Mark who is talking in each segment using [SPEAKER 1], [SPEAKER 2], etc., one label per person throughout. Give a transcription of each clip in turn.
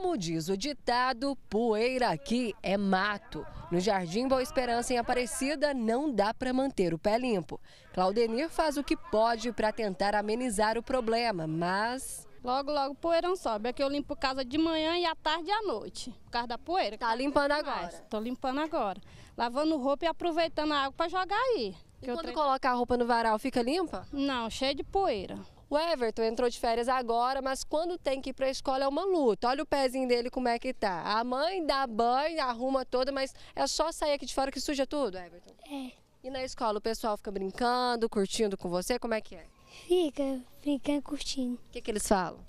[SPEAKER 1] Como diz o ditado, poeira aqui é mato. No Jardim Boa Esperança, em Aparecida, não dá para manter o pé limpo. Claudenir faz o que pode para tentar amenizar o problema, mas... Logo, logo o poeirão sobe. Aqui é eu limpo casa de manhã e à tarde e à noite, por causa da poeira. Tá, tá limpando agora? Estou limpando agora. Lavando roupa e aproveitando a água para jogar aí. E quando treino... coloca a roupa no varal, fica limpa? Não, cheia de poeira. O Everton entrou de férias agora, mas quando tem que ir para a escola é uma luta. Olha o pezinho dele como é que tá. A mãe dá banho, arruma toda, mas é só sair aqui de fora que suja tudo, Everton? É. E na escola o pessoal fica brincando, curtindo com você? Como é que é? Fica, fica curtindo. O que, que eles falam?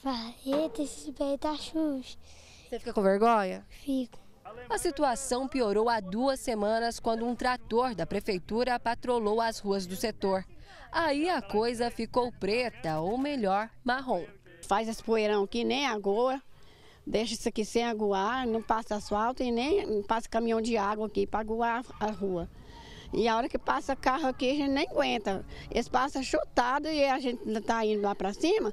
[SPEAKER 1] Fala, eita, esse pé tá xuxa. Você fica com vergonha? Fico. A situação piorou há duas semanas quando um trator da prefeitura patrolou as ruas do setor. Aí a coisa ficou preta, ou melhor, marrom. Faz esse poeirão aqui, nem agoa, deixa isso aqui sem aguar, não passa asfalto e nem passa caminhão de água aqui para aguar a rua. E a hora que passa carro aqui, a gente nem aguenta. Eles passam chutado e a gente está indo lá para cima,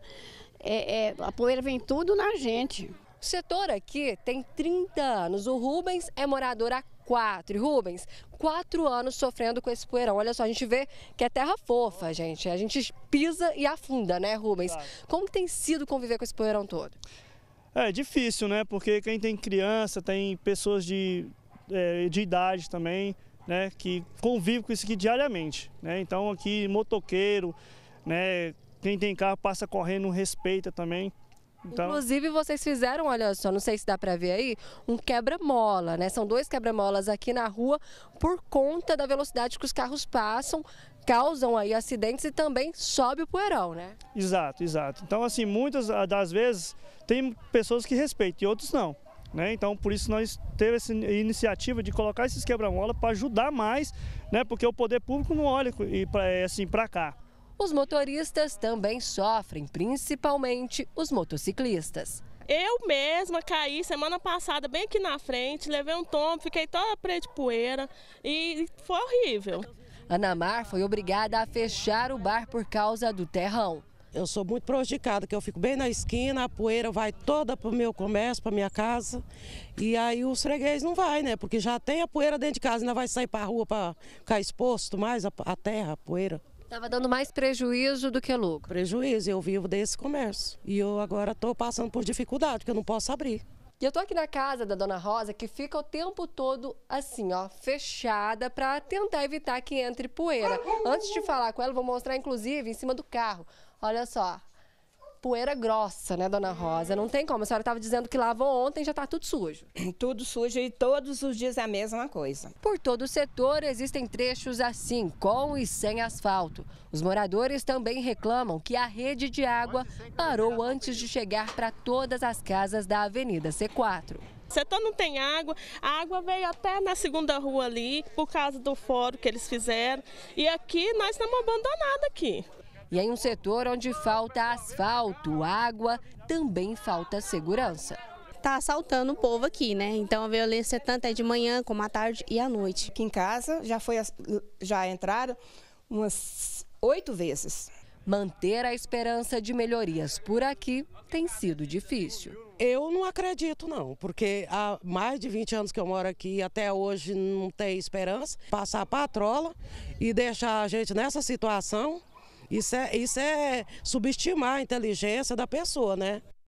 [SPEAKER 1] é, é, a poeira vem tudo na gente. O setor aqui tem 30 anos. O Rubens é morador há quatro. E Rubens, quatro anos sofrendo com esse poeirão. Olha só, a gente vê que é terra fofa, gente. A gente pisa e afunda, né, Rubens? Como tem sido conviver com esse poeirão todo?
[SPEAKER 2] É difícil, né? Porque quem tem criança, tem pessoas de, é, de idade também, né? Que convivem com isso aqui diariamente, né? Então aqui, motoqueiro, né? Quem tem carro passa correndo, respeita também. Então... Inclusive,
[SPEAKER 1] vocês fizeram, olha só, não sei se dá para ver aí, um quebra-mola, né? São dois quebra-molas aqui na rua por conta da velocidade que os carros passam, causam aí acidentes e também sobe o poeirão, né?
[SPEAKER 2] Exato, exato. Então, assim, muitas ah, das vezes tem pessoas que respeitam e outros não. Né? Então, por isso nós teve essa iniciativa de colocar esses quebra-mola para ajudar mais, né? Porque o poder público não olha para é, assim, para cá. Os
[SPEAKER 1] motoristas também sofrem, principalmente os motociclistas.
[SPEAKER 3] Eu mesma caí semana passada bem aqui na frente, levei um tombo, fiquei toda preta de poeira e foi horrível. Anamar foi obrigada a fechar o bar por causa do terrão. Eu sou muito prejudicada, que eu fico bem na esquina, a poeira vai toda para o meu comércio, para minha casa. E aí os freguês não vai, né? Porque já tem a poeira dentro de casa, ainda vai sair para a rua para ficar exposto mais a, a terra, a poeira. Estava dando mais prejuízo do que lucro. Prejuízo, eu vivo desse comércio. E eu agora estou passando por dificuldade, porque eu não posso abrir.
[SPEAKER 1] E eu tô aqui na casa da Dona Rosa, que fica o tempo todo assim, ó, fechada para tentar evitar que entre poeira. Ah, Antes de falar com ela, vou mostrar inclusive em cima do carro. Olha só, poeira grossa, né, dona Rosa? Não tem como. A senhora estava dizendo que lavou ontem já está tudo sujo. Tudo sujo e todos os dias é a mesma coisa. Por todo o setor existem trechos assim, com e sem asfalto. Os moradores também reclamam que a rede de água parou antes de chegar para todas as casas da
[SPEAKER 3] Avenida C4. O setor não tem água, a água veio até na segunda rua ali, por causa do fórum que eles fizeram. E aqui nós estamos abandonados aqui. E
[SPEAKER 1] em um setor onde falta asfalto, água, também falta segurança tá assaltando o povo aqui, né? Então a violência tanto é de manhã como à tarde e à noite. Aqui em casa já foi já entraram umas oito vezes.
[SPEAKER 3] Manter a esperança de melhorias por aqui tem sido difícil. Eu não acredito não, porque há mais de 20 anos que eu moro aqui e até hoje não tem esperança. Passar a patrola e deixar a gente nessa situação isso é, isso é subestimar a inteligência da pessoa, né?